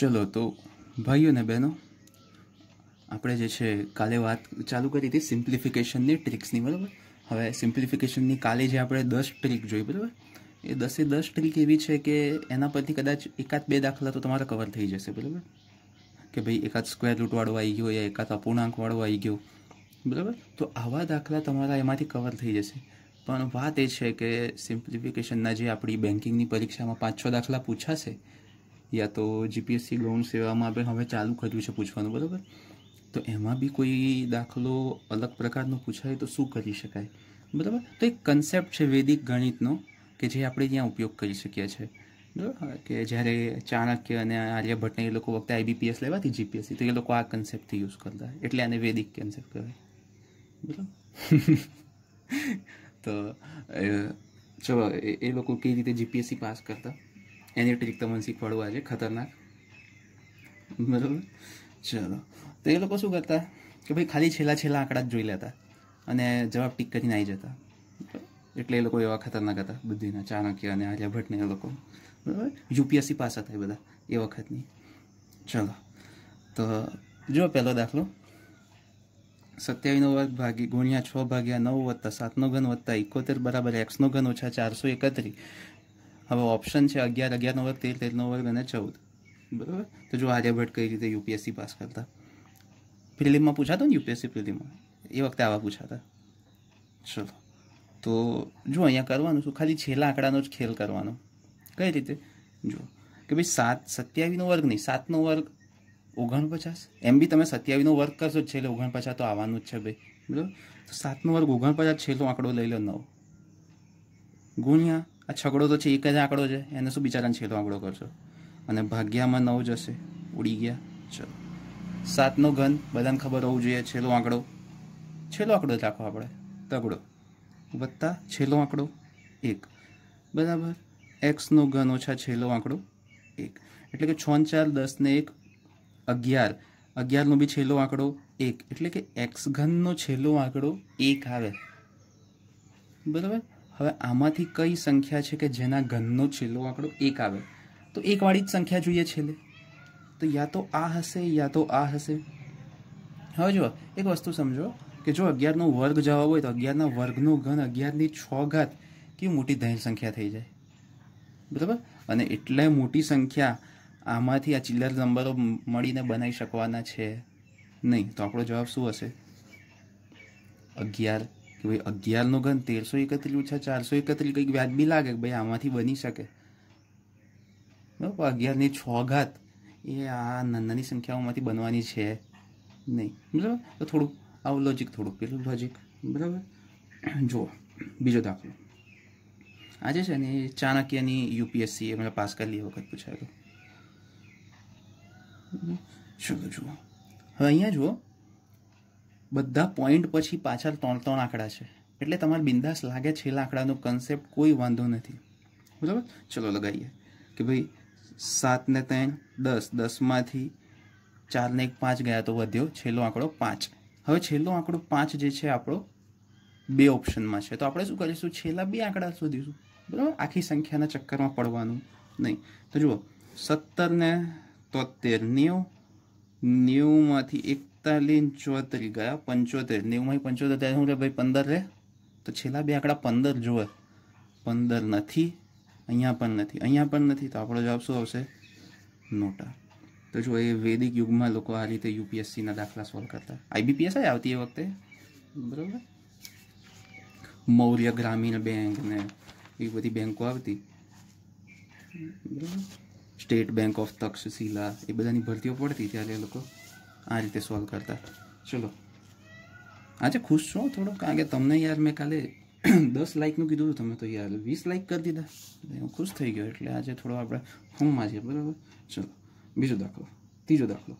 ચલો તો ભાઈઓ ને બહેનો આપણે જે છે કાલે વાત ચાલુ કરી હતી સિમ્પ્લિફિકેશનની ટ્રિક્સની બરાબર હવે સિમ્પ્લિફિકેશનની કાલે જે આપણે દસ ટ્રીક જોઈ બરાબર એ દસે દસ ટ્રીક એવી છે કે એના પરથી કદાચ એકાદ બે દાખલા તો તમારા કવર થઈ જશે બરાબર કે ભાઈ એકાદ સ્ક્વેર રૂટવાળો આવી ગયો યા એકાદ અપૂર્ણાંકવાળો આવી ગયો બરાબર તો આવા દાખલા તમારા એમાંથી કવર થઈ જશે પણ વાત એ છે કે સિમ્પ્લિફિકેશનના જે આપણી બેન્કિંગની પરીક્ષામાં પાંચ છ દાખલા પૂછાશે યા તો જીપીએસસી ગ્રાઉન્ડ સેવામાં આપણે હવે ચાલુ કર્યું છે પૂછવાનું બરાબર તો એમાં બી કોઈ દાખલો અલગ પ્રકારનો પૂછાય તો શું કરી શકાય બરાબર તો એક કન્સેપ્ટ છે વૈદિક ગણિતનો કે જે આપણે ત્યાં ઉપયોગ કરી શકીએ છીએ બરાબર કે જ્યારે ચાણક્ય અને આર્યભટ્ટને એ લોકો વખતે આઈબીપીએસ લેવાથી જીપીએસસી તો એ લોકો આ કન્સેપ્ટથી યુઝ કરતા એટલે આને વૈદિક કન્સેપ્ટ કહેવાય બરાબર તો ચલો એ લોકો કઈ રીતે જીપીએસસી પાસ કરતા એની ટ્રીક તમને શીખવાડું આજે ખતરનાક બરાબર ચલો તો એ લોકો શું કરતા કે ભાઈ ખાલી છેલ્લા છેલ્લા આંકડા જ જોઈ લેતા અને જવાબ ટીક કરીને આવી જતા એટલે એ લોકો એવા ખતરનાક હતા બુદ્ધિના ચાણક્ય અને આર્યભટ્ટને એ લોકો બરાબર યુપીએસસી પાસ હતા એ બધા એ વખતની ચલો તો જુઓ પહેલો દાખલો સત્યાવીસનો વર્ગ ભાગી ગુણ્યા છ ભાગ્યા નવ વત્તા સાતનો ઘન વત્તા એકોતેર બરાબર એક્સનો ઘન ઓછા ચારસો એકત્રીસ હવે ઓપ્શન છે અગિયાર અગિયારનો વર્ગ તેર તેરનો વર્ગ અને ચૌદ બરાબર તો જો આર્યભટ્ટ કઈ રીતે યુપીએસસી પાસ કરતા ફિલ્મમાં પૂછાતો ને યુપીએસસી પ્રિલિમમાં એ વખતે આવા પૂછાતા ચલો તો જો અહીંયા કરવાનું શું ખાલી છેલ્લા આંકડાનો જ ખેલ કરવાનો કઈ રીતે જો કે ભાઈ સાત સત્યાવીનો વર્ગ નહીં સાતનો વર્ગ ઓગણપચાસ એમ બી તમે સત્યાવીનો વર્ગ કરશો છેલ્લે ઓગણપચાસ તો આવવાનું જ છે ભાઈ બરાબર તો સાતનો વર્ગ ઓગણપચાસ છેલ્લો આંકડો લઈ લો નવ ગુણ્યા આ છગડો તો છે એક જ આંકડો છે એને શું બિચારાને છેલ્લો આંકડો કરશો અને ભાગ્યામાં નવ જશે ઉડી ગયા ચલો સાતનો ઘન બધાને ખબર હોવું જોઈએ છેલ્લો આંકડો છેલ્લો આંકડો જ રાખો આપણે તગડો વત્તા છેલ્લો આંકડો એક બરાબર એક્સનો ઘન ઓછા છેલ્લો આંકડો એક એટલે કે છ ચાર દસ ને એક અગિયાર અગિયારનો બી છેલ્લો આંકડો એક એટલે કે એક્સ ઘનનો છેલ્લો આંકડો એક આવે બરાબર હવે આમાંથી કઈ સંખ્યા છે કે જેના ઘનનો છેલ્લો આંકડો એક આવે તો એકવાળી જ સંખ્યા જોઈએ છેલ્લે તો યા તો આ હશે યા તો આ હશે હવે જુઓ એક વસ્તુ સમજો કે જો અગિયારનો વર્ગ જવાબ હોય તો અગિયારના વર્ગનો ઘન અગિયારની છ ઘાત કેવી મોટી ધન સંખ્યા થઈ જાય બરાબર અને એટલે મોટી સંખ્યા આમાંથી આ ચિલ્લર નંબરો મળીને બનાવી શકવાના છે નહીં તો આપણો જવાબ શું હશે અગિયાર કે ભાઈ અગિયારનો ઘન તેરસો એકત્રીસ ઓછા ચારસો એકત્રીસ કંઈક વ્યાજબી લાગે કે ભાઈ આમાંથી બની શકે બરાબર અગિયારની છ ઘાત એ આ નાની સંખ્યાઓમાંથી બનવાની છે નહીં બરાબર તો થોડુંક આવું લોજિક થોડુંક પેલું લોજિક બરાબર જુઓ બીજો દાખલો આજે છે ને એ ચાણક્યની યુપીએસસી એ મને પાસ કરેલી વખત પૂછાયો શું જુઓ હવે અહીંયા જુઓ બધા પોઈન્ટ પછી પાછળ ત્રણ ત્રણ આંકડા છે એટલે તમારે બિંદાસ લાગે છેલ્લા આંકડાનો કન્સેપ્ટ કોઈ વાંધો નથી બરાબર ચલો લગાવીએ કે ભાઈ સાતને ત્રણ દસ દસમાંથી ચારને એક પાંચ ગયા તો વધ્યો છેલ્લો આંકડો પાંચ હવે છેલ્લો આંકડો પાંચ જે છે આપણો બે ઓપ્શનમાં છે તો આપણે શું કરીશું છેલ્લા બે આંકડા શોધીશું બરાબર આખી સંખ્યાના ચક્કરમાં પડવાનું નહીં તો જુઓ સત્તરને તોતેર નેવું નેવુંમાંથી એક એકતાલીસ ચોત્રીસ ગયા પંચોતેર નેવુંમાં પંચોતેર ત્યારે શું ભાઈ પંદર રહે તો છેલ્લા બે આંકડા પંદર જુએ પંદર નથી અહીંયા પણ નથી અહીંયા પણ નથી તો આપણો જવાબ શું આવશે નોટા તો જો એ વૈદિક યુગમાં લોકો આ રીતે યુપીએસસીના દાખલા સોલ્વ કરતા આઈબીપીએસ આવતી એ વખતે બરાબર મૌર્ય ગ્રામીણ બેંક ને એવી બધી બેંકો આવતી બરાબર સ્ટેટ બેંક ઓફ તક્ષશિલા એ બધાની ભરતીઓ પડતી ત્યારે એ લોકો આ રીતે સોલ્વ કરતા ચલો આજે ખુશ છો થોડોક કે તમને યાર મેં કાલે દસ લાઇકનું કીધું હતું તમે તો યાર વીસ લાઈક કરી દીધા હું ખુશ થઈ ગયો એટલે આજે થોડો આપણે હોમમાં છે બરાબર ચલો બીજો દાખલો ત્રીજો દાખલો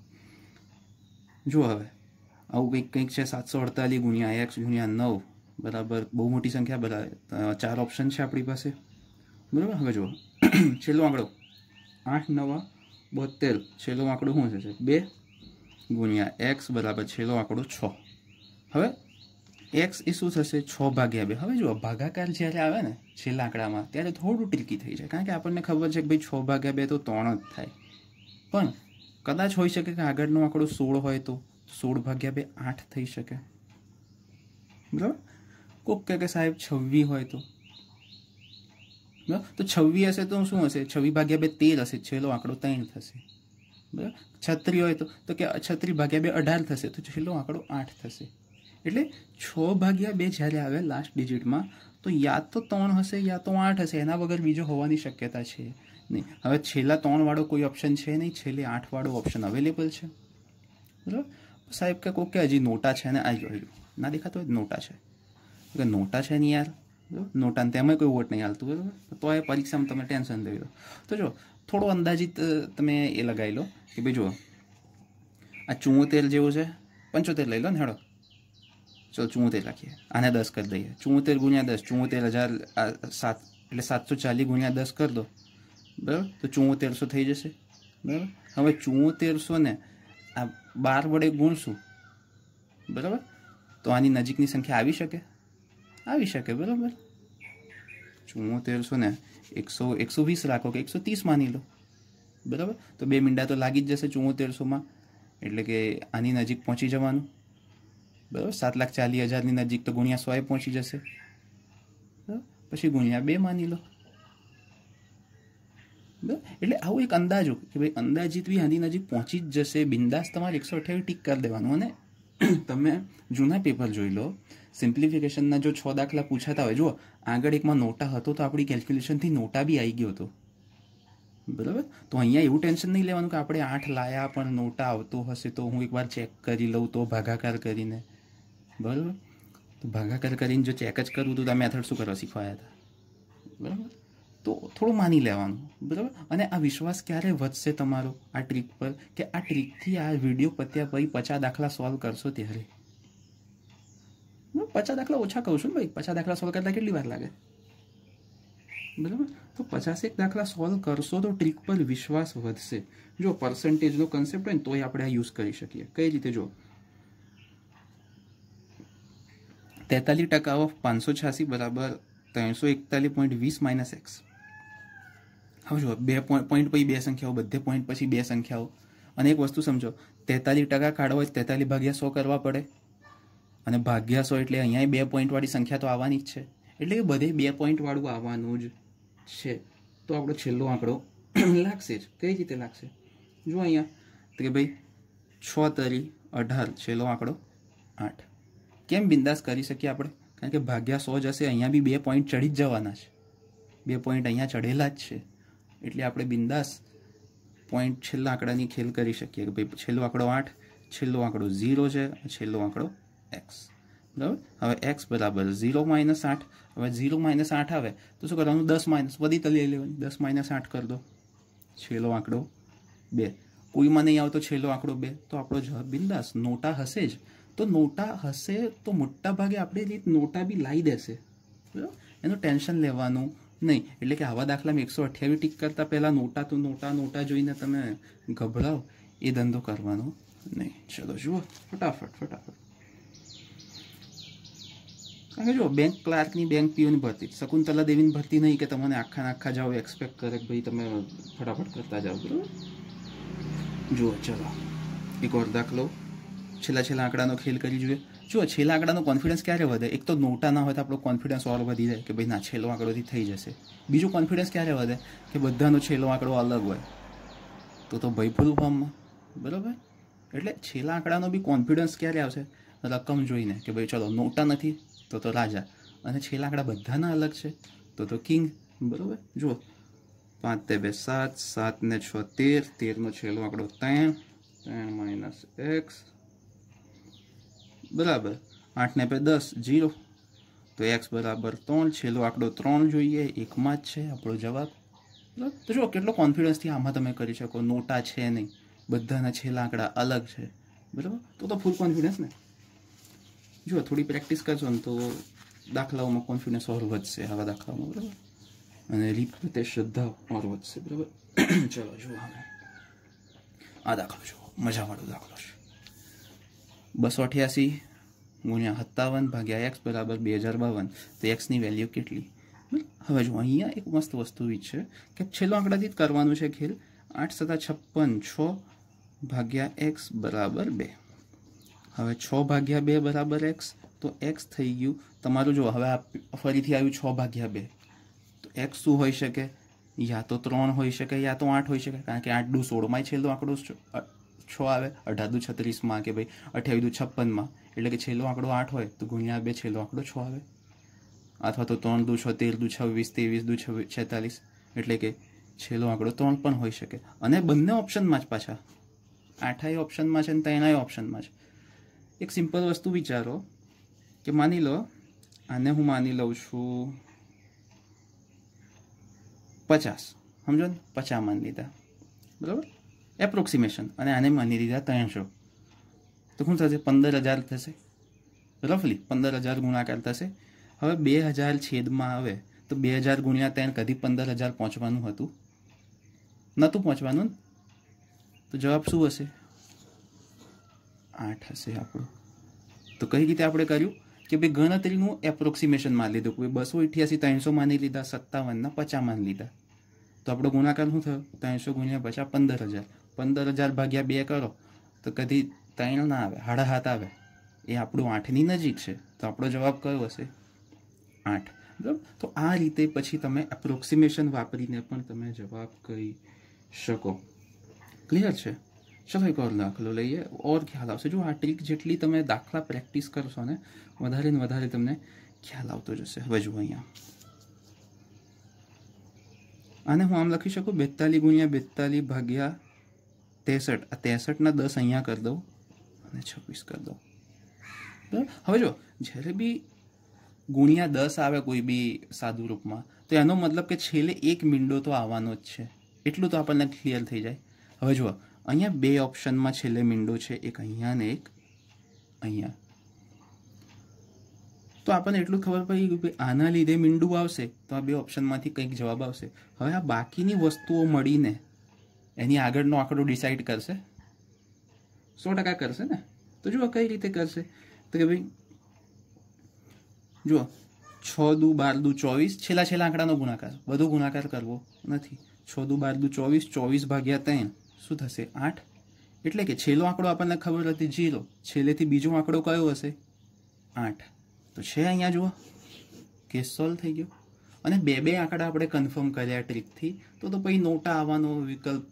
જો હવે આવું કંઈક કંઈક છે સાતસો અડતાલીસ ગુણ્યા એક્સ ગુણ્યા નવ બરાબર બહુ મોટી સંખ્યા બધા ચાર ઓપ્શન છે આપણી પાસે બરાબર હવે જુઓ છેલ્લો આંકડો આઠ નવા બોતેર છેલ્લો આંકડો શું છે બે ગુણ્યા એક્સ બરાબર છેલ્લો આંકડો છ હવે એક્સ એ શું થશે છ ભાગ્યા બે હવે જુઓ ભાગાકાર જ્યારે આવે ને છેલ્લા આંકડામાં ત્યારે થોડું ટીકી થઈ જાય કારણ કે આપણને ખબર છે કે ભાઈ છ ભાગ્યા બે તો ત્રણ જ થાય પણ કદાચ હોઈ શકે કે આગળનો આંકડો સોળ હોય તો સોળ ભાગ્યા બે આઠ થઈ શકે બરાબર કોક કહે કે સાહેબ છવ્વી હોય તો બરાબર તો છવ્વી હશે તો શું હશે છવ્વી ભાગ્યા બે તેર હશે છેલ્લો આંકડો ત્રણ થશે બરાબર છત્રી હોય તો તો કે છત્રી ભાગ્યા બે અઢાર થશે તો છેલ્લો આંકડો આઠ થશે એટલે છ ભાગ્યા બે જ્યારે આવે લાસ્ટ ડિજિટમાં તો યા તો ત્રણ હશે યા તો આઠ હશે એના વગર બીજો હોવાની શક્યતા છે નહીં હવે છેલ્લા ત્રણવાળો કોઈ ઓપ્શન છે નહીં છેલ્લે આઠવાળો ઓપ્શન અવેલેબલ છે બરાબર સાહેબ કે કોઈ કે હજી નોટા છે ને આ જોયું ના દેખાતો હોય નોટા છે કે નોટા છે નહીં યાર નોટાને તેમાં કોઈ વોટ નહીં આવતું બરાબર તો એ પરીક્ષામાં તમે ટેન્શન દઈ દો તો જો થોડો અંદાજિત તમે એ લગાવી લો કે ભાઈ જુઓ આ ચુંવોતેર જેવું છે પંચોતેર લઈ લો ને હેડો ચલો ચુંવોતેર રાખીએ આને દસ કરી દઈએ ચુંવોતેર ગુણ્યા દસ ચુંવોતેર હજાર સાત એટલે સાતસો ચાલીસ ગુણ્યા દસ કરી દો બરાબર તો ચુંવોતેરસો થઈ જશે બરાબર હવે ચુંવોતેરસોને આ બાર વડે ગુણશું બરાબર તો આની નજીકની સંખ્યા આવી શકે આવી શકે બરાબર ચુમ્મોતેર શું ને એકસો એકસો વીસ રાખો કે એકસો ત્રીસ માની લો બરાબર તો બે મીંડા તો લાગી જ જશે ચુમ્મોતેરસોમાં એટલે કે આની નજીક પહોંચી જવાનું બરાબર સાત લાખ ચાલીસ હજારની નજીક તો ગુણ્યા સોએ પહોંચી જશે પછી ગુણ્યા બે માની લો એટલે આવું એક અંદાજો કે ભાઈ અંદાજિત બી આની નજીક પહોંચી જ જશે બિંદાસ તમારે એકસો અઠ્યાવીસ ટીક કરી દેવાનું અને તમે જૂના પેપર જોઈ લો સિમ્પ્લિફિકેશનના જો છ દાખલા પૂછાતા હોય જુઓ આગળ એકમાં નોટા હતો તો આપણી કેલ્ક્યુલેશનથી નોટા બી આવી ગયો હતો બરાબર તો અહીંયા એવું ટેન્શન નહીં લેવાનું કે આપણે આઠ લાયા પણ નોટા આવતો હશે તો હું એકવાર ચેક કરી લઉં તો ભાગાકાર કરીને બરાબર તો ભાગાકાર કરીને જો ચેક જ કરું તો તમે મેથડ શું કરવા શીખવાયા હતા બરાબર તો થોડું માની લેવાનું બરાબર અને આ વિશ્વાસ ક્યારે વધશે તમારો આ ટ્રીક પર કે આ ટ્રીકથી આ વિડીયો પત્યા પછી પચાસ દાખલા સોલ્વ કરશો ત્યારે પચાસ દાખલા ઓછા કહું છું ને ભાઈ પચાસ દાખલા સોલ્વ કરતા કેટલી વાર લાગે બરાબર તો પચાસેક દાખલા સોલ્વ કરશો તો ટ્રીક પર વિશ્વાસ વધશે જો પર્સન્ટેજનો કન્સેપ્ટ હોય ને તોય આપણે આ યુઝ કરી શકીએ કઈ રીતે જો તેતાલીસ ટકા ઓફ પાંચસો છ્યાસી બરાબર ત્રણસો એકતાલીસ પોઈન્ટ વીસ માઇનસ એક્સ હવે જો બે પોઈન્ટ પછી બે સંખ્યાઓ બધે પોઈન્ટ પછી બે સંખ્યાઓ અને એક વસ્તુ સમજો તેતાલીસ ટકા કાઢવા હોય તેતાલીસ ભાગ્યા સો કરવા પડે અને ભાગ્યા સો એટલે અહીંયા બે પોઈન્ટવાળી સંખ્યા તો આવવાની જ છે એટલે એ બધે બે પોઈન્ટવાળું આવવાનું જ છે તો આપણો છેલ્લો આંકડો લાગશે જ કઈ રીતે લાગશે જો અહીંયા તો કે ભાઈ છ તરી અઢાર છેલ્લો આંકડો આઠ કેમ બિંદાસ કરી શકીએ આપણે કારણ કે ભાગ્યા સો જશે અહીંયા બી બે પોઈન્ટ ચડી જ જવાના છે બે પોઈન્ટ અહીંયા ચડેલા જ છે એટલે આપણે બિંદાસ પોઈન્ટ છેલ્લા આંકડાની ખેલ કરી શકીએ કે ભાઈ છેલ્લો આંકડો આઠ છેલ્લો આંકડો ઝીરો છે છેલ્લો આંકડો એક્સ બરાબર હવે એક્સ બરાબર ઝીરો માઇનસ આઠ હવે ઝીરો માઇનસ આઠ આવે તો શું કરવાનું દસ માઇનસ બધી તલી લેવાની દસ માઇનસ આઠ કરી દો છેલ્લો આંકડો બે કોઈમાં નહીં આવતો છેલ્લો આંકડો બે તો આપણો જવાબ બિંદાસ નોટા હશે જ તો નોટા હશે તો મોટા ભાગે આપણે રીત નોટા બી લાવી દેશે બરાબર એનું ટેન્શન લેવાનું નહીં એટલે કે આવા દાખલામાં એકસો અઠ્યાવીસ ટીક કરતાં પહેલાં નોટા તો નોટા નોટા જોઈને તમે ગભરાવ એ ધંધો કરવાનો નહીં ચલો જુઓ ફટાફટ ફટાફટ કારણ કે જો બેંક ક્લાર્કની બેંક પીઓની ભરતી શકુંતલા દેવીની ભરતી નહીં કે તમને આખા આખા જાઓ એક્સપેક્ટ કરે કે ભાઈ તમે ફટાફટ કરતા જાઓ બરાબર જુઓ ચલો એક ઓર દાખલો છેલ્લા છેલ્લા આંકડાનો ખેલ કરી જોઈએ જુઓ છેલ્લા આંકડાનો કોન્ફિડન્સ ક્યારે વધે એક તો નોટા ના હોય તો આપણો કોન્ફિડન્સ ઓર વધી જાય કે ભાઈ ના છેલ્લો આંકડોથી થઈ જશે બીજું કોન્ફિડન્સ ક્યારે વધે કે બધાનો છેલ્લો આંકડો અલગ હોય તો તો ભાઈ પૂરું ફોર્મમાં બરાબર એટલે છેલ્લા આંકડાનો બી કોન્ફિડન્સ ક્યારે આવશે રકમ જોઈને કે ભાઈ ચલો નોટા નથી તો તો રાજા અને છેલ્લા આંકડા બધાના અલગ છે તો તો કિંગ બરાબર જુઓ પાંચ તે બે સાત સાત ને છ તેર તેરનો છેલ્લો આંકડો ત્રણ ત્રણ માઇનસ એક્સ બરાબર આઠ ને બે દસ જીરો તો એક્સ બરાબર ત્રણ છેલ્લો આંકડો ત્રણ જોઈએ એકમાં જ છે આપણો જવાબ તો જુઓ કેટલો કોન્ફિડન્સથી આમાં તમે કરી શકો નોટા છે નહીં બધાના છેલ્લા આંકડા અલગ છે બરાબર તો તો ફૂલ કોન્ફિડન્સ ને જો થોડી પ્રેક્ટિસ કરશો ને તો દાખલાઓમાં કોન્ફિડન્સ ઓર વધશે આવા દાખલાઓમાં બરાબર અને રીત પ્રત્યે શ્રદ્ધા ઓર વધશે બરાબર ચલો જુઓ હવે આ દાખલો જુઓ મજાવાળો દાખલો છે બસો અઠ્યાસી ગુણ્યા સત્તાવન ભાગ્યા એક્સ બરાબર બે હજાર બાવન તો એક્સની વેલ્યુ કેટલી હવે જો અહીંયા એક મસ્ત વસ્તુ છે કે છેલ્લો આંકડાથી જ કરવાનું છે ખેલ આઠ સત્તા છપ્પન છ ભાગ્યા એક્સ બરાબર બે હવે છ ભાગ્યા બે બરાબર એક્સ તો એક્સ થઈ ગયું તમારું જો હવે ફરીથી આવ્યું છ ભાગ્યા બે તો એક્સ શું હોઈ શકે યા તો ત્રણ હોઈ શકે યા તો આઠ હોઈ શકે કારણ કે આઠ દુ સોળમાં છેલ્લો આંકડો છ આવે અઢાદુ છત્રીસમાં કે ભાઈ દુ છપ્પનમાં એટલે કે છેલ્લો આંકડો આઠ હોય તો ગુણ્યા બે છેલ્લો આંકડો છ આવે અથવા તો ત્રણ દુ છ તેર દુ છવ્વીસ ત્રેવીસ દુ છેતાલીસ એટલે કે છેલ્લો આંકડો ત્રણ પણ હોઈ શકે અને બંને ઓપ્શનમાં જ પાછા આઠાય ઓપ્શનમાં છે અને તેનાય ઓપ્શનમાં છે એક સિમ્પલ વસ્તુ વિચારો કે માની લો આને હું માની લઉં છું પચાસ સમજો ને પચાસ માની લીધા બરાબર એપ્રોક્સિમેશન અને આને માની લીધા ત્રણસો તો શું થશે પંદર હજાર થશે રફલી પંદર હજાર ગુણાકાર થશે હવે બે હજાર છેદમાં આવે તો બે હજાર ગુણ્યા ત્રણ કદી પંદર હજાર પહોંચવાનું હતું નહોતું પહોંચવાનું તો જવાબ શું હશે આઠ હશે આપણું તો કઈ રીતે આપણે કર્યું કે ભાઈ ગણતરીનું એપ્રોક્સિમેશન એપ્રોક્સિમેશનમાં લીધું કે બસો અઠ્યાસી ત્રણસો માની લીધા સત્તાવનના પચાસ માની લીધા તો આપણો ગુણાકાર શું થયો ત્રણસો ગુણ્યા પચાસ પંદર હજાર પંદર હજાર ભાગ્યા બે કરો તો કદી ત્રણ ના આવે હાડા હાથ આવે એ આપણું આઠની નજીક છે તો આપણો જવાબ કયો હશે આઠ બરાબર તો આ રીતે પછી તમે એપ્રોક્સિમેશન વાપરીને પણ તમે જવાબ કહી શકો ક્લિયર છે ચલો એક ઓર દાખલો લઈએ ઓર ખ્યાલ આવશે જો આ ટ્રીક જેટલી તમે દાખલા પ્રેક્ટિસ કરશો ને વધારે ને વધારે તમને ખ્યાલ આવતો જશે હવે જુઓ અહીંયા અને હું આમ લખી શકું બેતાલીસ ગુણ્યા બેતાલીસ ભાગ્યા તેસઠ આ ત્રેસઠના દસ અહીંયા કરી દઉં અને છવ્વીસ કરી દઉં બરાબર હવે જો જ્યારે બી ગુણ્યા દસ આવે કોઈ બી સાદુ રૂપમાં તો એનો મતલબ કે છેલ્લે એક મીંડો તો આવવાનો જ છે એટલું તો આપણને ક્લિયર થઈ જાય હવે જુઓ અહીંયા બે ઓપ્શનમાં છેલ્લે મીંડો છે એક અહીંયા ને એક અહીંયા તો આપણને એટલું ખબર પડી ગયું કે આના લીધે મીંડું આવશે તો આ બે ઓપ્શનમાંથી કંઈક જવાબ આવશે હવે આ બાકીની વસ્તુઓ મળીને એની આગળનો આંકડો ડિસાઈડ કરશે સો ટકા કરશે ને તો જુઓ કઈ રીતે કરશે તો કે ભાઈ જુઓ છ દુ બાર દુ ચોવીસ છેલ્લા છેલ્લા આંકડાનો ગુણાકાર બધો ગુણાકાર કરવો નથી છ દુ બાર દુ ચોવીસ ચોવીસ ભાગ્યા ત્રણ શું થશે આઠ એટલે કે છેલ્લો આંકડો આપણને ખબર હતી જીરો છેલ્લેથી બીજો આંકડો કયો હશે આઠ તો છે અહીંયા જુઓ કેસ સોલ્વ થઈ ગયો અને બે બે આંકડા આપણે કન્ફર્મ કર્યા ટ્રીકથી તો તો પછી નોટા આવવાનો વિકલ્પ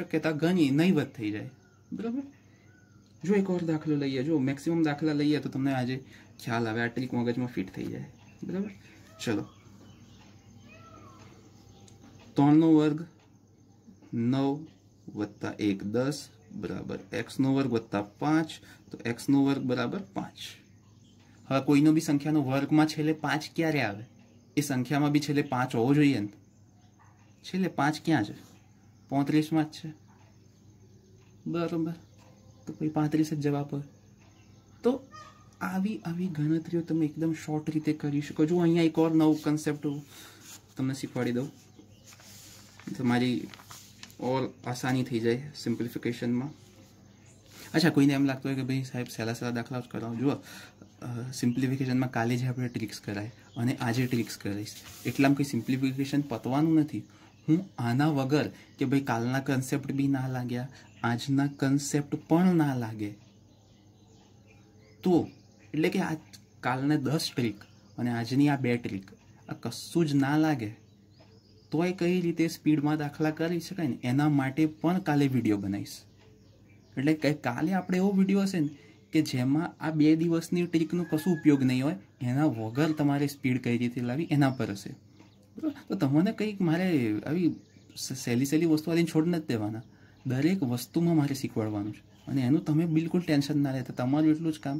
શક્યતા ઘણી નહીવત થઈ જાય બરાબર જો એક ઓર દાખલો લઈએ જો મેક્સિમમ દાખલા લઈએ તો તમને આજે ખ્યાલ આવે આ ટ્રીક મગજમાં ફિટ થઈ જાય બરાબર ચલો ત્રણનો વર્ગ નવ વત્તા એક દસ બરાબર એક્સનો વર્ગ વત્તા પાંચ તો એક્સનો વર્ગ બરાબર પાંચ હવે કોઈનો બી સંખ્યાનો વર્ગમાં છેલ્લે પાંચ ક્યારે આવે એ સંખ્યામાં બી છેલ્લે પાંચ હોવો જોઈએ ને છેલ્લે પાંચ ક્યાં છે પોત્રીસમાં જ છે બરાબર તો પછી પાંત્રીસ જ જવાબ હોય તો આવી આવી ગણતરીઓ તમે એકદમ શોર્ટ રીતે કરી શકો જો અહીંયા એક ઓર નવું કન્સેપ્ટ તમને શીખવાડી દઉં તમારી ઓલ આસાની થઈ જાય સિમ્પ્લિફિકેશનમાં અચ્છા કોઈને એમ લાગતું હોય કે ભાઈ સાહેબ સહેલા સહેલા દાખલાઓ જ કરાવો જુઓ સિમ્પ્લિફિકેશનમાં કાલે જે આપણે ટ્રિક્સ કરાય અને આજે ટ્રિક્સ કરાઈશ એટલામાં કંઈ સિમ્પ્લિફિકેશન પતવાનું નથી હું આના વગર કે ભાઈ કાલના કન્સેપ્ટ બી ના લાગ્યા આજના કન્સેપ્ટ પણ ના લાગે તો એટલે કે આ કાલને દસ ટ્રીક અને આજની આ બે ટ્રીક આ કશું જ ના લાગે તોય કઈ રીતે સ્પીડમાં દાખલા કરી શકાય ને એના માટે પણ કાલે વિડીયો બનાવીશ એટલે કે કાલે આપણે એવો વિડીયો હશે ને કે જેમાં આ બે દિવસની ટ્રીકનો કશું ઉપયોગ નહીં હોય એના વગર તમારે સ્પીડ કઈ રીતે લાવી એના પર હશે બરાબર તો તમને કંઈક મારે આવી સહેલી સહેલી વસ્તુ આવીને છોડ નથી દેવાના દરેક વસ્તુમાં મારે શીખવાડવાનું છે અને એનું તમે બિલકુલ ટેન્શન ના લેતા તમારું એટલું જ કામ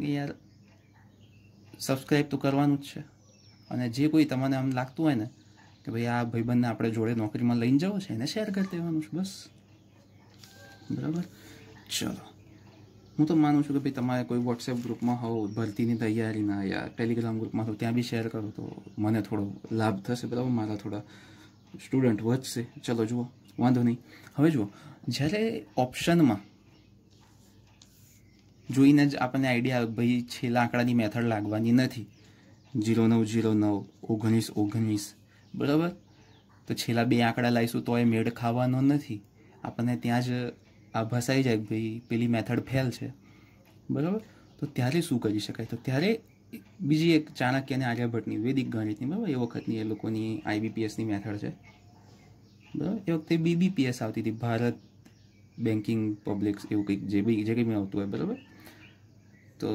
કે યાર સબસ્ક્રાઈબ તો કરવાનું જ છે અને જે કોઈ તમને આમ લાગતું હોય ને કે ભાઈ આ ભાઈબંધને આપણે જોડે નોકરીમાં લઈને જવો છે એને શેર કરી દેવાનું છે બસ બરાબર ચલો હું તો માનું છું કે ભાઈ તમારે કોઈ વોટ્સએપ ગ્રુપમાં હોવ ભરતીની તૈયારીના યા ટેલિગ્રામ ગ્રુપમાં તો ત્યાં બી શેર કરો તો મને થોડો લાભ થશે બરાબર મારા થોડા સ્ટુડન્ટ વધશે ચલો જુઓ વાંધો નહીં હવે જુઓ જ્યારે ઓપ્શનમાં જોઈને જ આપણને આઈડિયા આવે ભાઈ છેલ્લા આંકડાની મેથડ લાગવાની નથી જીરો નવ જીરો નવ ઓગણીસ ઓગણીસ બરાબર તો છેલ્લા બે આંકડા લાવીશું તો એ મેળ ખાવાનો નથી આપણને ત્યાં જ આ ભસાઈ જાય ભાઈ પેલી મેથડ ફેલ છે બરાબર તો ત્યારે શું કરી શકાય તો ત્યારે બીજી એક ચાણક્ય અને આર્યભટ્ટની વૈદિક ગણિતની બરાબર એ વખતની એ લોકોની આઈબીપીએસની મેથડ છે બરાબર એ વખતે બીબીપીએસ આવતી હતી ભારત બેન્કિંગ પબ્લિક એવું કંઈક જે બી જે કંઈ મેં આવતું હોય બરાબર તો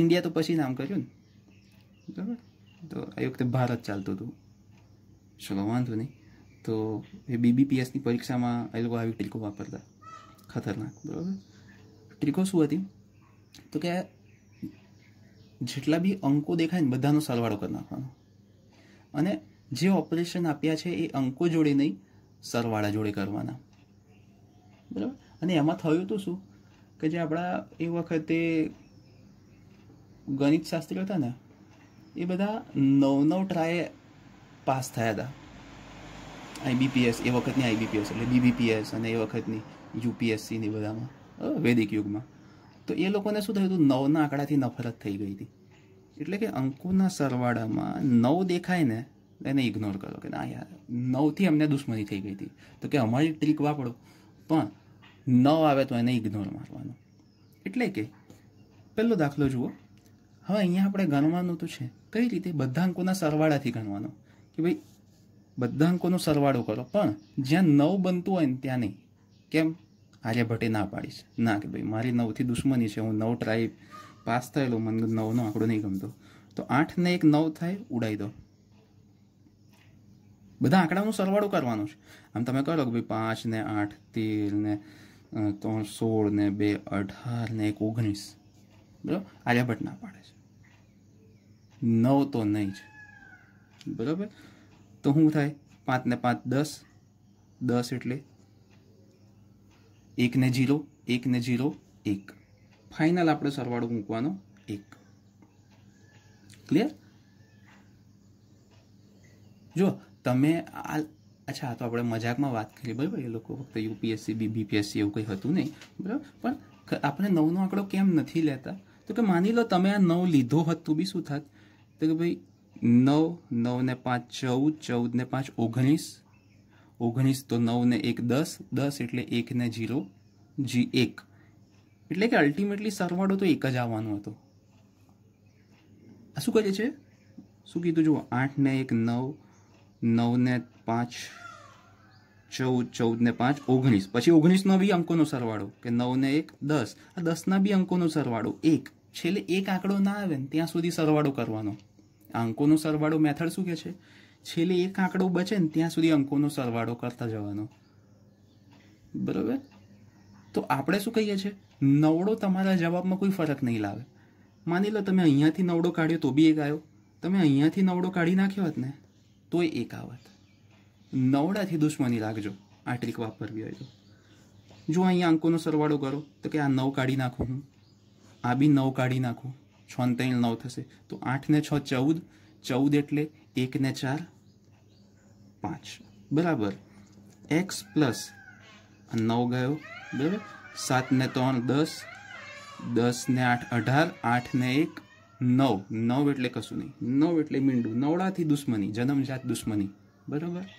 ઇન્ડિયા તો પછી નામ કર્યું ને બરાબર તો એ વખતે ભારત ચાલતું હતું ચલો વાંધો નહીં તો એ બીબીપીએસની પરીક્ષામાં એ લોકો આવી ટ્રીકો વાપરતા ખતરનાક બરાબર ટ્રીકો શું હતી તો કે જેટલા બી અંકો દેખાય ને બધાનો સરવાળો કરી નાખવાનો અને જે ઓપરેશન આપ્યા છે એ અંકો જોડે નહીં સરવાળા જોડે કરવાના બરાબર અને એમાં થયું તો શું કે જે આપણા એ વખતે ગણિત શાસ્ત્રી હતા ને એ બધા નવ નવ ટ્રાય પાસ થયા હતા આઈબીપીએસ એ વખતની આઈબીપીએસ એટલે બીબીપીએસ અને એ વખતની યુપીએસસીની બધામાં વૈદિક યુગમાં તો એ લોકોને શું થયું હતું નવના આંકડાથી નફરત થઈ ગઈ હતી એટલે કે અંકુના સરવાળામાં નવ દેખાય ને એને ઇગ્નોર કરો કે ના યાર નવથી અમને દુશ્મની થઈ ગઈ હતી તો કે અમારી ટ્રીક વાપરો પણ નવ આવે તો એને ઇગ્નોર મારવાનું એટલે કે પહેલો દાખલો જુઓ હવે અહીંયા આપણે ગણવાનું તો છે કઈ રીતે બધા અંકોના સરવાળાથી ગણવાનો કે ભાઈ બધા અંકોનો સરવાળો કરો પણ જ્યાં નવ બનતું હોય ને ત્યાં નહીં કેમ આર્યભટ્ટે ના પાડીશ ના કે ભાઈ મારી નવથી દુશ્મની છે હું નવ ટ્રાય પાસ થયેલો મને નવનો આંકડો નહીં ગમતો તો આઠને એક નવ થાય ઉડાઈ દો બધા આંકડાનો સરવાળો કરવાનો છે આમ તમે કરો કે ભાઈ પાંચ ને આઠ તેર ને ત્રણ સોળ ને બે અઢાર ને એક ઓગણીસ બરાબર આર્યભટ્ટ ના પાડે છે નવ તો નહીં જ બરાબર તો શું થાય પાંચને પાંચ દસ દસ એટલે એકને જીરો એકને જીરો એક ફાઇનલ આપણે સરવાળો મૂકવાનો એક ક્લિયર જો તમે આ અચ્છા આ તો આપણે મજાકમાં વાત કરીએ બરાબર એ લોકો ફક્ત યુપીએસસી બીબીપીએસસી એવું કંઈ હતું નહીં બરાબર પણ આપણે નવનો આંકડો કેમ નથી લેતા તો કે માની લો તમે આ નવ લીધો હતું બી શું થાત તો કે ભાઈ નવ નવ ને પાંચ ચૌદ ચૌદ ને પાંચ ઓગણીસ ઓગણીસ તો નવ ને એક દસ દસ એટલે એક ને જીરો જી એક એટલે કે અલ્ટિમેટલી સરવાળો તો એક જ આવવાનો હતો આ શું કહે છે શું કીધું જુઓ આઠ ને એક નવ નવ ને પાંચ ચૌદ ચૌદ ને પાંચ ઓગણીસ પછી ઓગણીસનો બી અંકોનો સરવાળો કે નવ ને એક દસ આ દસના બી અંકોનો સરવાળો એક છેલ્લે એક આંકડો ના આવે ને ત્યાં સુધી સરવાળો કરવાનો અંકોનો સરવાળો મેથડ શું કહે છે છેલ્લે એક આંકડો બચે ને ત્યાં સુધી અંકોનો સરવાળો કરતા જવાનો બરાબર તો આપણે શું કહીએ છીએ નવડો તમારા જવાબમાં કોઈ ફરક નહીં લાવે માની લો તમે અહીંયાથી નવડો કાઢ્યો તો બી એક આવ્યો તમે અહીંયાથી નવડો કાઢી નાખ્યો હોત ને તો એક આવત નવડાથી દુશ્મની રાખજો આ ટ્રીક વાપરવી હોય તો જો અહીંયા અંકોનો સરવાળો કરો તો કે આ નવ કાઢી નાખું હું આ બી નવ કાઢી નાખું છ ને ત્રણ નવ થશે તો આઠ ને છ ચૌદ ચૌદ એટલે એક ને ચાર પાંચ બરાબર એક્સ પ્લસ નવ ગયો બરાબર સાત ને ત્રણ દસ દસ ને આઠ અઢાર આઠ ને એક નવ નવ એટલે કશું નહીં નવ એટલે મીંડું નવડાથી દુશ્મની જન્મજાત દુશ્મની બરાબર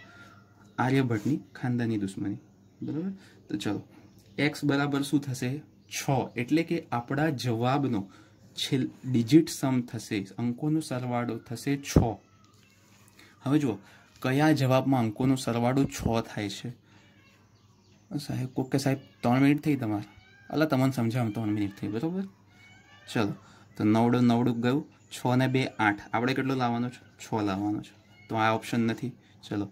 આર્યભટ્ટની ખાનદાની દુશ્મની બરાબર તો ચલો એક્સ બરાબર શું થશે છ એટલે કે આપણા જવાબનો છેલ ડિજિટ સમ થશે અંકોનો સરવાળો થશે છ હવે જુઓ કયા જવાબમાં અંકોનો સરવાળો છ થાય છે સાહેબ કોક કે સાહેબ ત્રણ મિનિટ થઈ તમારે અલા તમને સમજાવું ત્રણ મિનિટ થઈ બરાબર ચલો તો નવડું નવડું ગયું છ ને બે આઠ આપણે કેટલો લાવવાનો છે છ લાવવાનો છે તો આ ઓપ્શન નથી ચલો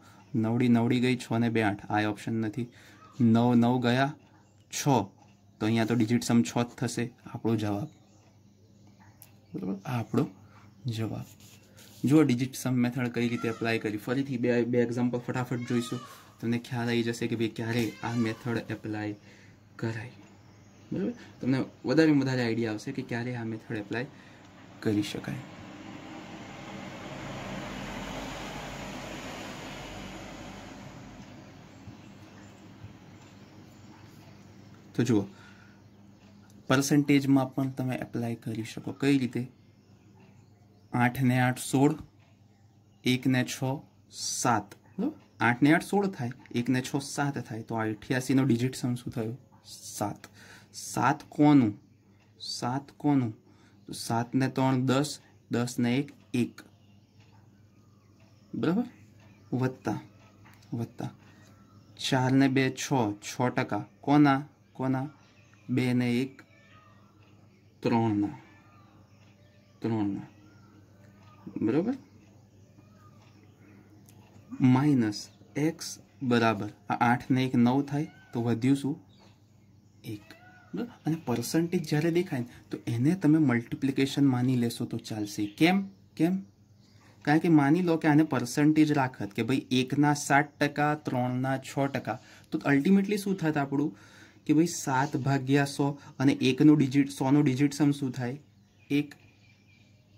નવડી નવડી ગઈ છ ને બે આઠ આ ઓપ્શન નથી નવ નવ ગયા છ તો અહીંયા તો ડિજિટ સમ છ જ થશે આપણો જવાબ બરાબર આ આપણો જવાબ જો ડિજિટ સમ મેથડ કઈ રીતે એપ્લાય કરી ફરીથી બે બે એક્ઝામ્પલ ફટાફટ જોઈશું તમને ખ્યાલ આવી જશે કે ભાઈ ક્યારે આ મેથડ એપ્લાય કરાય બરાબર તમને વધારે વધારે આઈડિયા આવશે કે ક્યારે આ મેથડ એપ્લાય કરી શકાય તો જુઓ પર્સન્ટેજમાં પણ તમે એપ્લાય કરી શકો કઈ રીતે આઠને આઠ સોળ એકને છ સાત આઠને આઠ સોળ થાય એકને છ સાત થાય તો આ અઠ્યાસીનો ડિજિટ સમ શું થયો સાત સાત કોનું સાત કોનું તો સાતને ત્રણ દસ દસને એક એક બરાબર વત્તા વત્તા ચારને બે છ છ ટકા કોના કોના બે ને એક ત્રણના ત્રણના બરાબર માઇનસ એક્સ બરાબર આ આઠને એક નવ થાય તો વધ્યું શું એક અને પર્સન્ટેજ જ્યારે દેખાય તો એને તમે મલ્ટિપ્લિકેશન માની લેશો તો ચાલશે કેમ કેમ કારણ કે માની લો કે આને પર્સન્ટેજ રાખત કે ભાઈ એકના સાત ટકા ત્રણના છ ટકા તો અલ્ટિમેટલી શું થત આપણું કે ભાઈ સાત ભાગ્યા સો અને એકનું ડિજિટ સોનો ડિજિટ સમ શું થાય એક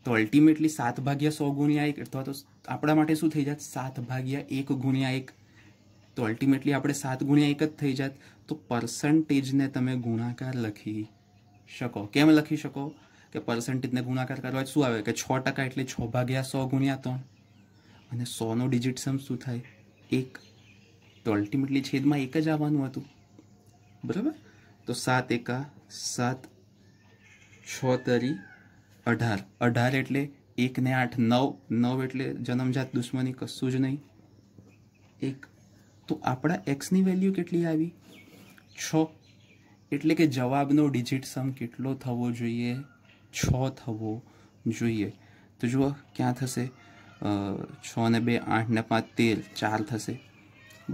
તો અલ્ટિમેટલી સાત ભાગ્યા સો ગુણ્યા એક અથવા તો આપણા માટે શું થઈ જાત સાત ભાગ્યા એક ગુણ્યા એક તો અલ્ટિમેટલી આપણે સાત ગુણ્યા એક જ થઈ જાત તો પર્સન્ટેજને તમે ગુણાકાર લખી શકો કેમ લખી શકો કે પર્સન્ટેજને ગુણાકાર કરવા શું આવે કે છ ટકા એટલે છ ભાગ્યા સો ગુણ્યા ત્રણ અને સોનો ડિજિટ સમ શું થાય એક તો અલ્ટિમેટલી છેદમાં એક જ આવવાનું હતું બરાબર તો સાત એકા સાત છ તરી અઢાર અઢાર એટલે એક ને આઠ નવ નવ એટલે જન્મજાત દુશ્મની કશું જ નહીં એક તો આપણા એક્સની વેલ્યુ કેટલી આવી છ એટલે કે જવાબનો ડિજિટ સમ કેટલો થવો જોઈએ છ થવો જોઈએ તો જુઓ ક્યાં થશે છ ને બે આઠ ને પાંચ તેર ચાર થશે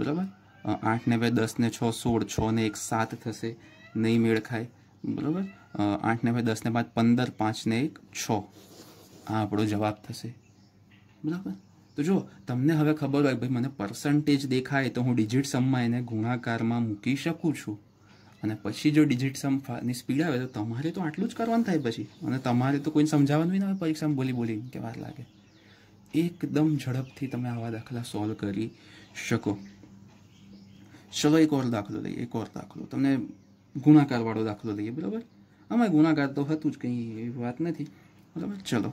બરાબર આઠ ને બે દસ ને છ સોળ છ ને એક સાત થશે નહીં મેળ ખાય બરાબર આઠ ને બે દસ ને પાંચ પંદર પાંચ ને એક છ આ આપણો જવાબ થશે બરાબર તો જો તમને હવે ખબર હોય ભાઈ મને પર્સન્ટેજ દેખાય તો હું ડિજિટ સમમાં એને ગુણાકારમાં મૂકી શકું છું અને પછી જો ડિજિટ સમની સ્પીડ આવે તો તમારે તો આટલું જ કરવાનું થાય પછી અને તમારે તો કોઈને સમજાવવાનું ના આવે પરીક્ષામાં બોલી બોલીને કે વાર લાગે એકદમ ઝડપથી તમે આવા દાખલા સોલ્વ કરી શકો ચલો એક ઓર દાખલો લઈએ એક ઓર દાખલો તમને ગુણાકારવાળો દાખલો લઈએ બરાબર આમાં ગુણાકાર તો હતું જ કંઈ એવી વાત નથી બરાબર ચલો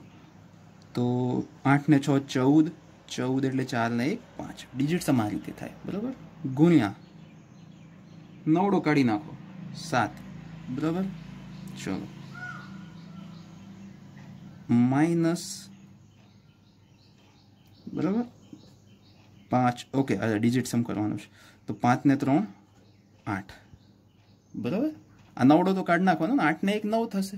તો આઠ ને છ ચૌદ ચૌદ એટલે ચાર ને એક પાંચ ડિજિટ સમાન રીતે થાય બરાબર ગુણ્યા નવડો કાઢી નાખો સાત બરાબર ચલો માઇનસ બરાબર પાંચ ઓકે અરે ડિજિટ સમ કરવાનું છે તો પાંચને ત્રણ આઠ બરાબર આ નવડો તો કાઢ નાખવાનો આઠને એક નવ થશે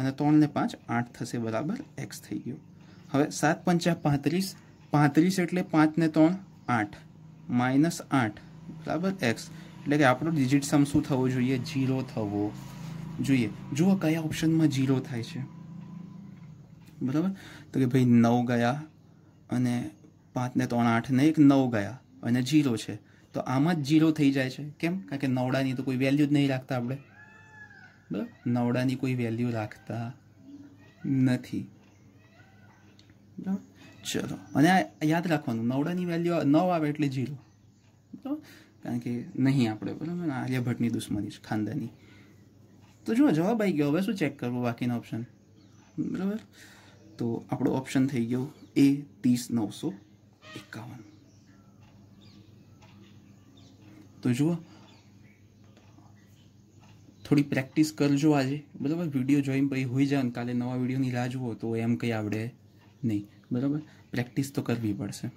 અને ત્રણને પાંચ આઠ થશે બરાબર એક્સ થઈ ગયું હવે સાત પંચા પાંત્રીસ પાંત્રીસ એટલે પાંચને ત્રણ આઠ માઇનસ આઠ બરાબર એક્સ એટલે કે આપણો ડિજિટ સમ શું થવો જોઈએ ઝીરો થવો જોઈએ જુઓ કયા ઓપ્શનમાં ઝીરો થાય છે બરાબર તો કે ભાઈ નવ ગયા અને પાંચને ત્રણ આઠને એક નવ ગયા અને ઝીરો છે તો આમાં જ ઝીરો થઈ જાય છે કેમ કારણ કે નવડાની તો કોઈ વેલ્યુ જ નહીં રાખતા આપણે બરાબર નવડાની કોઈ વેલ્યુ રાખતા નથી ચલો અને આ યાદ રાખવાનું નવડાની વેલ્યુ નવ આવે એટલે ઝીરો બરાબર કારણ કે નહીં આપણે બરાબર આર્યભટ્ટની દુશ્મની છે ખાનદાની તો જુઓ જવાબ આવી ગયો હવે શું ચેક કરવું બાકીનો ઓપ્શન બરાબર તો આપણો ઓપ્શન થઈ ગયો એ ત્રીસ નવસો એકાવન તો જુઓ થોડી પ્રેક્ટિસ કરજો આજે બરાબર વિડીયો જોઈને પછી હોઈ જાય ને કાલે નવા વિડીયોની રાહ જુઓ તો એમ કંઈ આવડે નહીં બરાબર પ્રેક્ટિસ તો કરવી પડશે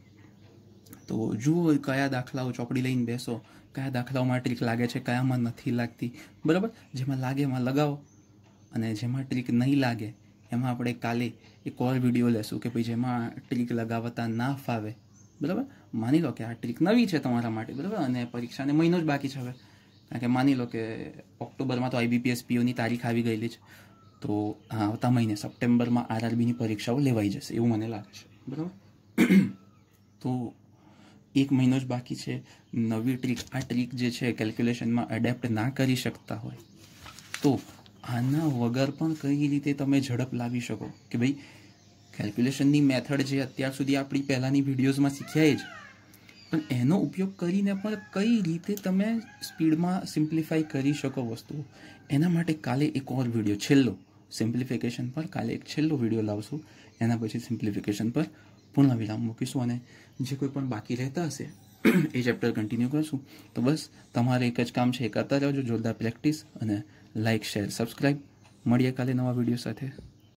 તો જુઓ કયા દાખલાઓ ચોપડી લઈને બેસો કયા દાખલાઓમાં ટ્રીક લાગે છે કયામાં નથી લાગતી બરાબર જેમાં લાગે એમાં લગાવો અને જેમાં ટ્રીક નહીં લાગે એમાં આપણે કાલે એક ઓર વિડીયો લેશું કે ભાઈ જેમાં ટ્રીક લગાવતા ના ફાવે બરાબર માની લો કે આ ટ્રીક નવી છે તમારા માટે બરાબર અને પરીક્ષાને મહિનો જ બાકી છે હવે કારણ કે માની લો કે ઓક્ટોબરમાં તો આઈબીપીએસ પીઓની તારીખ આવી ગયેલી છે તો હા આવતા મહિને સપ્ટેમ્બરમાં આરઆરબીની પરીક્ષાઓ લેવાઈ જશે એવું મને લાગે છે બરાબર તો એક મહિનો જ બાકી છે નવી ટ્રીક આ ટ્રીક જે છે કેલ્ક્યુલેશનમાં એડેપ્ટ ના કરી શકતા હોય તો આના વગર પણ કઈ રીતે તમે ઝડપ લાવી શકો કે ભાઈ કેલ્ક્યુલેશનની મેથડ જે અત્યાર સુધી આપણી પહેલાંની વિડીયોઝમાં શીખ્યા જ પણ એનો ઉપયોગ કરીને પણ કઈ રીતે તમે સ્પીડમાં સિમ્પ્લિફાઈ કરી શકો વસ્તુ એના માટે કાલે એક ઓર વિડીયો છેલ્લો સિમ્પ્લિફિકેશન પર કાલે એક છેલ્લો વિડીયો લાવશું એના પછી સિમ્પ્લિફિકેશન પર પૂર્ણ વિરામ મૂકીશું અને જે કોઈ પણ બાકી રહેતા હશે એ ચેપ્ટર કન્ટિન્યુ કરશું તો બસ તમારે એક જ કામ છે એ કરતા રહેજો જોરદાર પ્રેક્ટિસ અને લાઇક શેર સબસ્ક્રાઈબ મળીએ કાલે નવા વિડીયો સાથે